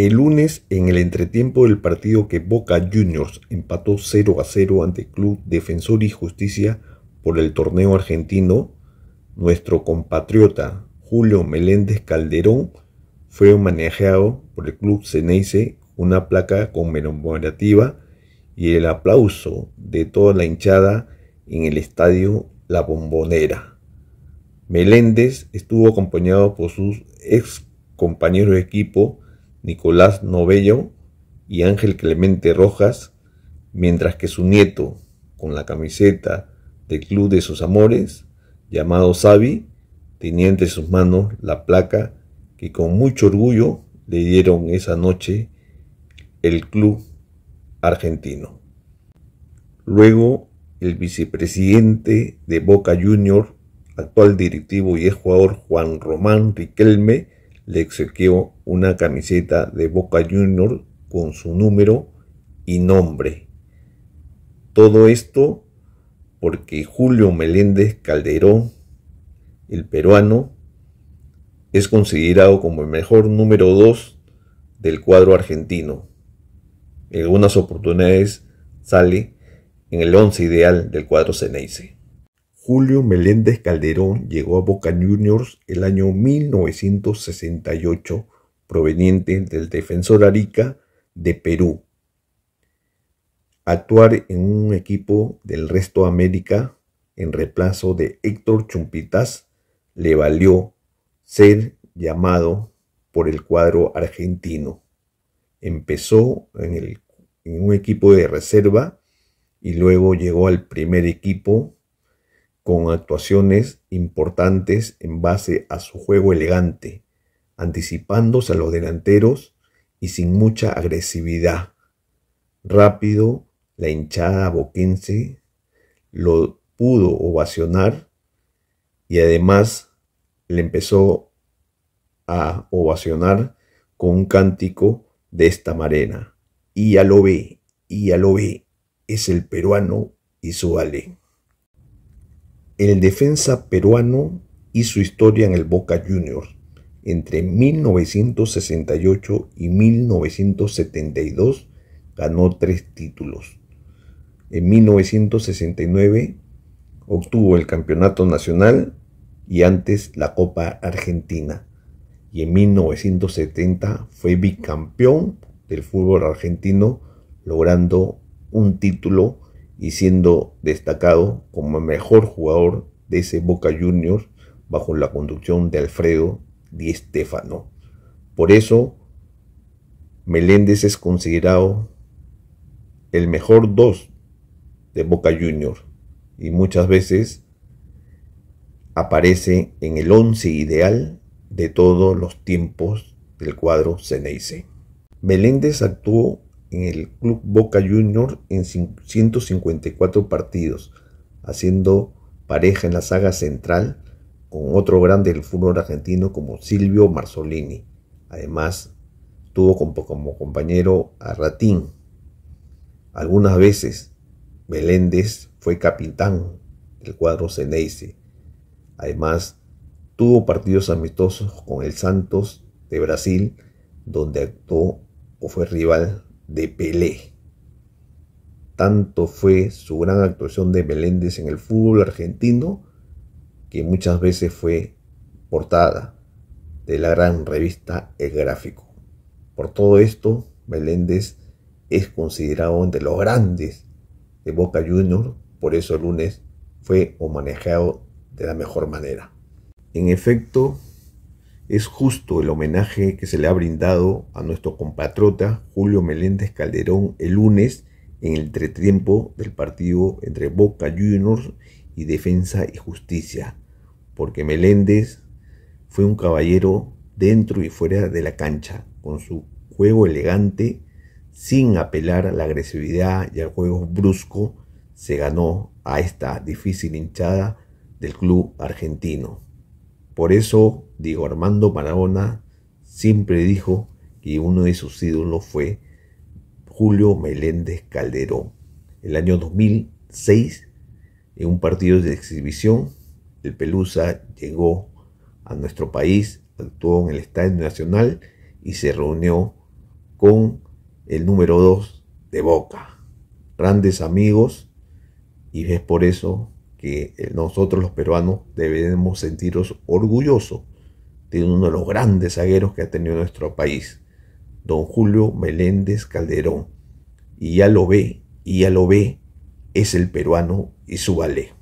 El lunes, en el entretiempo del partido que Boca Juniors empató 0 a 0 ante Club Defensor y Justicia por el torneo argentino, nuestro compatriota Julio Meléndez Calderón fue homenajeado por el Club Ceneice, una placa conmemorativa y el aplauso de toda la hinchada en el estadio La Bombonera. Meléndez estuvo acompañado por sus ex compañeros de equipo, Nicolás Novello y Ángel Clemente Rojas, mientras que su nieto, con la camiseta del club de sus amores, llamado Xavi, tenía entre sus manos la placa que con mucho orgullo le dieron esa noche el club argentino. Luego, el vicepresidente de Boca Junior, actual directivo y ex jugador Juan Román Riquelme, le exequió una camiseta de Boca Junior con su número y nombre. Todo esto porque Julio Meléndez Calderón, el peruano, es considerado como el mejor número 2 del cuadro argentino. En algunas oportunidades sale en el 11 ideal del cuadro Ceneice. Julio Meléndez Calderón llegó a Boca Juniors el año 1968, proveniente del Defensor Arica de Perú. Actuar en un equipo del resto de América en reemplazo de Héctor Chumpitas le valió ser llamado por el cuadro argentino. Empezó en, en un equipo de reserva y luego llegó al primer equipo con actuaciones importantes en base a su juego elegante, anticipándose a los delanteros y sin mucha agresividad. Rápido, la hinchada boquense lo pudo ovacionar y además le empezó a ovacionar con un cántico de esta marena. Y ya lo ve, y ya lo ve, es el peruano y su ale el defensa peruano y historia en el Boca Juniors entre 1968 y 1972 ganó tres títulos. En 1969 obtuvo el Campeonato Nacional y antes la Copa Argentina. Y en 1970 fue bicampeón del fútbol argentino logrando un título y siendo destacado como el mejor jugador de ese Boca Juniors bajo la conducción de Alfredo Di Stéfano. Por eso, Meléndez es considerado el mejor dos de Boca Juniors y muchas veces aparece en el once ideal de todos los tiempos del cuadro Ceneice. Meléndez actuó en el Club Boca Junior en 154 partidos, haciendo pareja en la saga central con otro grande del fútbol argentino como Silvio Marzolini. Además, tuvo como, compañero a Ratín. Algunas veces Meléndez fue capitán del cuadro Ceneice. Además, tuvo partidos amistosos con el Santos de Brasil, donde actuó o fue rival de Pelé. Tanto fue su gran actuación de Meléndez en el fútbol argentino que muchas veces fue portada de la gran revista El Gráfico. Por todo esto, Meléndez es considerado uno de los grandes de Boca Juniors, por eso el lunes fue manejado de la mejor manera. En efecto, es justo el homenaje que se le ha brindado a nuestro compatriota Julio Meléndez Calderón el lunes en el entretiempo del partido entre Boca Juniors y Defensa y Justicia, porque Meléndez fue un caballero dentro y fuera de la cancha, con su juego elegante, sin apelar a la agresividad y al juego brusco, se ganó a esta difícil hinchada del club argentino. Por eso, Diego Armando Maradona siempre dijo que uno de sus ídolos fue Julio Meléndez Calderón. El año 2006, en un partido de exhibición, el Pelusa llegó a nuestro país, actuó en el Estadio Nacional y se reunió con el número 2 de Boca. Grandes amigos y es por eso que eh, nosotros los peruanos debemos sentirnos orgullosos de uno de los grandes zagueros que ha tenido nuestro país, don Julio Meléndez Calderón. Y ya lo ve, y ya lo ve, es el peruano y su ballet.